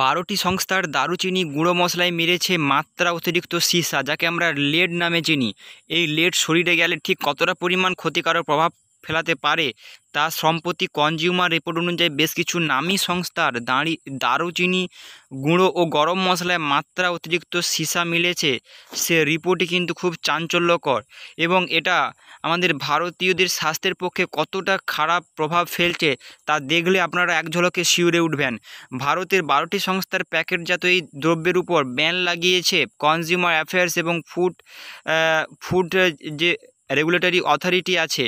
বারোটি সংস্থার দারুচিনি গুঁড়ো মশলায় মেরেছে মাত্রা অতিরিক্ত সীসা যাকে আমরা লেড নামে চিনি এই লেড শরীরে গেলে ঠিক কতটা পরিমাণ ক্ষতিকারক প্রভাব ফেলাতে পারে তা সম্প্রতি কনজিউমার রিপোর্ট অনুযায়ী বেশ কিছু নামি সংস্থার দাঁড়ি দারুচিনি গুঁড়ো ও গরম মশলায় মাত্রা অতিরিক্ত সীসা মিলেছে সে রিপোর্টই কিন্তু খুব চাঞ্চল্যকর এবং এটা আমাদের ভারতীয়দের স্বাস্থ্যের পক্ষে কতটা খারাপ প্রভাব ফেলছে তা দেখলে আপনারা এক ঝলকে শিউরে উঠবেন ভারতের বারোটি সংস্থার প্যাকেটজাত এই দ্রব্যের উপর ব্যান লাগিয়েছে কনজিউমার অ্যাফেয়ার্স এবং ফুড ফুড যে রেগুলেটরি অথরিটি আছে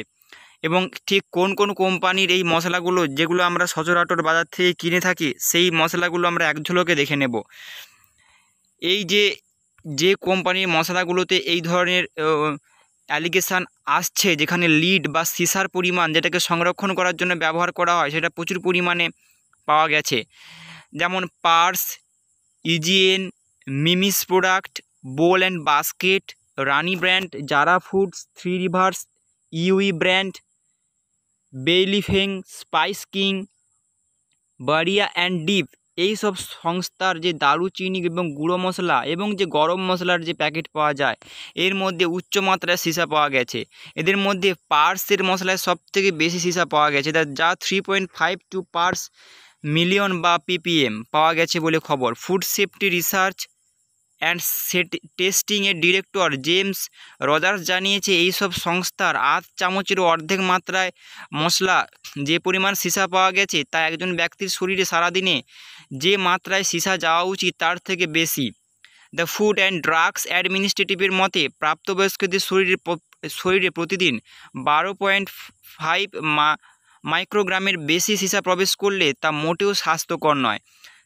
এবং ঠিক কোন কোন কোম্পানির এই মশলাগুলো যেগুলো আমরা সচরাটর বাজার থেকে কিনে থাকি সেই মশলাগুলো আমরা এক ঝলকে দেখে নেব এই যে যে কোম্পানির মশলাগুলোতে এই ধরনের অ্যালিগেশান আসছে যেখানে লিড বা সিসার পরিমাণ যেটাকে সংরক্ষণ করার জন্য ব্যবহার করা হয় সেটা প্রচুর পরিমাণে পাওয়া গেছে যেমন পার্স ইজিএন Mimi's product bowl and basket Rani brand Jara foods three rivers UE brand বেইলিফেং স্পাইস কিং বারিয়া অ্যান্ড ডিপ এই সব সংস্থার যে দারুচিনি এবং গুঁড়ো মশলা এবং যে গরম মশলার যে প্যাকেট পাওয়া যায় এর মধ্যে উচ্চ মাত্রায় সীসা পাওয়া গেছে এদের মধ্যে পার্সের মশলায় সবথেকে বেশি সীসা পাওয়া গেছে যা three point five two parts million বা পিপিএম পাওয়া গেছে বলে খবর ফুড সেফটি রিসার্চ অ্যান্ড টেস্টিংয়ের ডিরেক্টর জেমস রজার্স জানিয়েছে এইসব সংস্থার আধ চামচেরও অর্ধেক মাত্রায় মশলা যে পরিমাণ সীসা পাওয়া গেছে তা একজন ব্যক্তির শরীরে সারাদিনে যে মাত্রায় সীসা যাওয়া উচিত তার থেকে বেশি দ্য ফুড অ্যান্ড ড্রাগস অ্যাডমিনিস্ট্রেটিভের মতে প্রাপ্তবয়স্কদের শরীরে শরীরে প্রতিদিন বারো পয়েন্ট ফাইভ মা মাইক্রোগ্রামের বেশি সীসা প্রবেশ করলে তা মোটেও স্বাস্থ্যকর নয়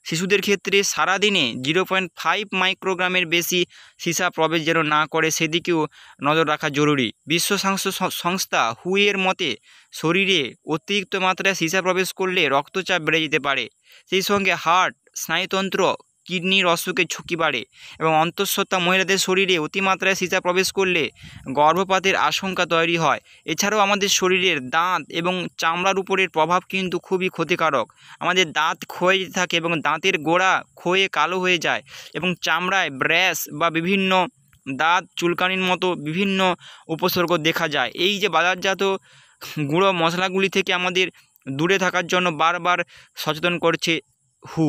শিশুদের ক্ষেত্রে সারাদিনে জিরো পয়েন্ট ফাইভ মাইক্রোগ্রামের বেশি সীসা প্রবেশ যেন না করে সেদিকেও নজর রাখা জরুরি বিশ্ব সংস্থা হুইয়ের মতে শরীরে অতিরিক্ত মাত্রায় সীসা প্রবেশ করলে রক্তচাপ বেড়ে যেতে পারে সেই সঙ্গে হার্ট স্নায়ুতন্ত্র কিডনির অসুখের ঝুঁকি বাড়ে এবং অন্তঃসত্ত্বা মহিলাদের শরীরে অতিমাত্রায় সীতা প্রবেশ করলে গর্ভপাতের আশঙ্কা তৈরি হয় এছাড়াও আমাদের শরীরের দাঁত এবং চামড়ার উপরের প্রভাব কিন্তু খুবই ক্ষতিকারক আমাদের দাঁত ক্ষয়ে থাকে এবং দাঁতের গোড়া ক্ষয়ে কালো হয়ে যায় এবং চামড়ায় ব্র্যাশ বা বিভিন্ন দাঁত চুলকানির মতো বিভিন্ন উপসর্গ দেখা যায় এই যে বাজারজাত গুঁড়ো মশলাগুলি থেকে আমাদের দূরে থাকার জন্য বারবার সচেতন করছে হু